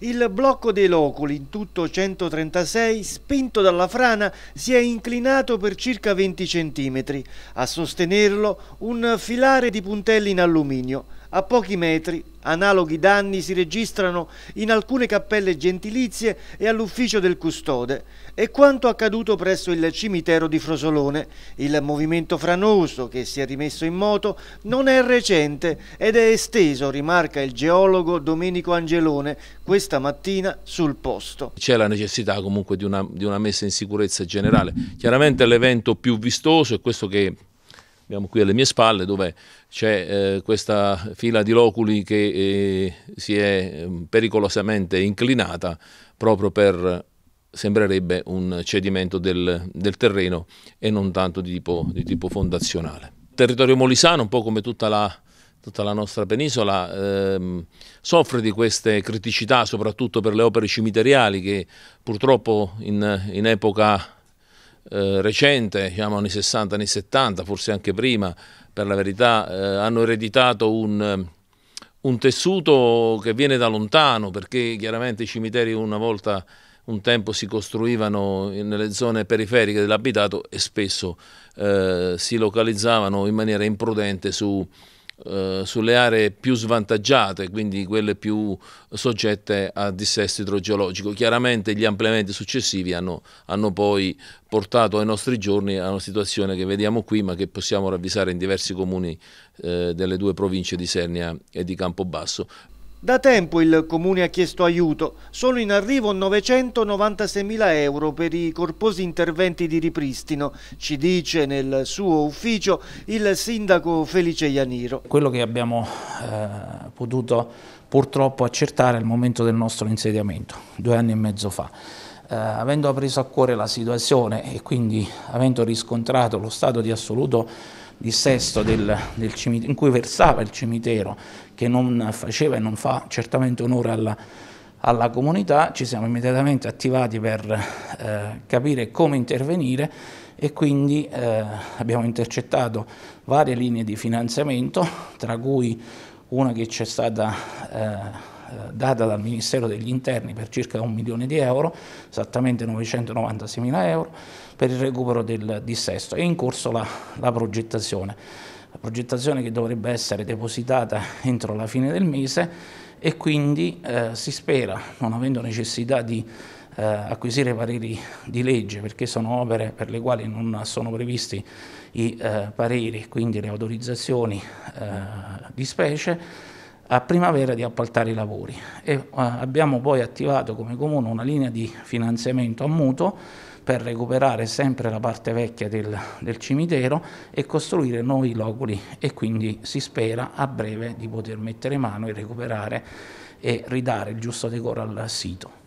Il blocco dei loculi, in tutto 136, spinto dalla frana, si è inclinato per circa 20 cm. A sostenerlo un filare di puntelli in alluminio. A pochi metri analoghi danni si registrano in alcune cappelle gentilizie e all'ufficio del custode e quanto accaduto presso il cimitero di Frosolone. Il movimento franoso che si è rimesso in moto non è recente ed è esteso, rimarca il geologo Domenico Angelone questa mattina sul posto. C'è la necessità comunque di una, di una messa in sicurezza generale. Chiaramente l'evento più vistoso è questo che abbiamo qui alle mie spalle dove c'è eh, questa fila di loculi che eh, si è ehm, pericolosamente inclinata proprio per sembrerebbe un cedimento del, del terreno e non tanto di tipo, di tipo, fondazionale. Territorio molisano, un po' come tutta la, tutta la nostra penisola, ehm, soffre di queste criticità soprattutto per le opere cimiteriali che purtroppo in, in epoca eh, recente, diciamo anni 60, anni 70, forse anche prima, per la verità, eh, hanno ereditato un, un, tessuto che viene da lontano, perché chiaramente i cimiteri una volta, un tempo si costruivano nelle zone periferiche dell'abitato e spesso eh, si localizzavano in maniera imprudente su eh, sulle aree più svantaggiate, quindi quelle più soggette a dissesto idrogeologico. Chiaramente gli ampliamenti successivi hanno, hanno poi portato ai nostri giorni a una situazione che vediamo qui ma che possiamo ravvisare in diversi comuni eh, delle due province di Sernia e di Campobasso. Da tempo il Comune ha chiesto aiuto, sono in arrivo 996.000 euro per i corposi interventi di ripristino, ci dice nel suo ufficio il sindaco Felice Ianiro. Quello che abbiamo eh, potuto purtroppo accertare al momento del nostro insediamento, due anni e mezzo fa. Eh, avendo preso a cuore la situazione e quindi avendo riscontrato lo stato di assoluto dissesto del, del cimitero, in cui versava il cimitero, che non faceva e non fa certamente onore alla, alla comunità, ci siamo immediatamente attivati per eh, capire come intervenire e quindi eh, abbiamo intercettato varie linee di finanziamento, tra cui una che ci è stata... Eh, data dal Ministero degli Interni per circa un milione di euro, esattamente 996 mila euro, per il recupero del dissesto. È in corso la, la progettazione, la progettazione che dovrebbe essere depositata entro la fine del mese e quindi eh, si spera, non avendo necessità di eh, acquisire pareri di legge, perché sono opere per le quali non sono previsti i eh, pareri, quindi le autorizzazioni eh, di specie, a primavera di appaltare i lavori. E eh, abbiamo poi attivato come comune una linea di finanziamento a mutuo per recuperare sempre la parte vecchia del, del cimitero e costruire nuovi loculi e quindi si spera a breve di poter mettere mano e recuperare e ridare il giusto decoro al sito.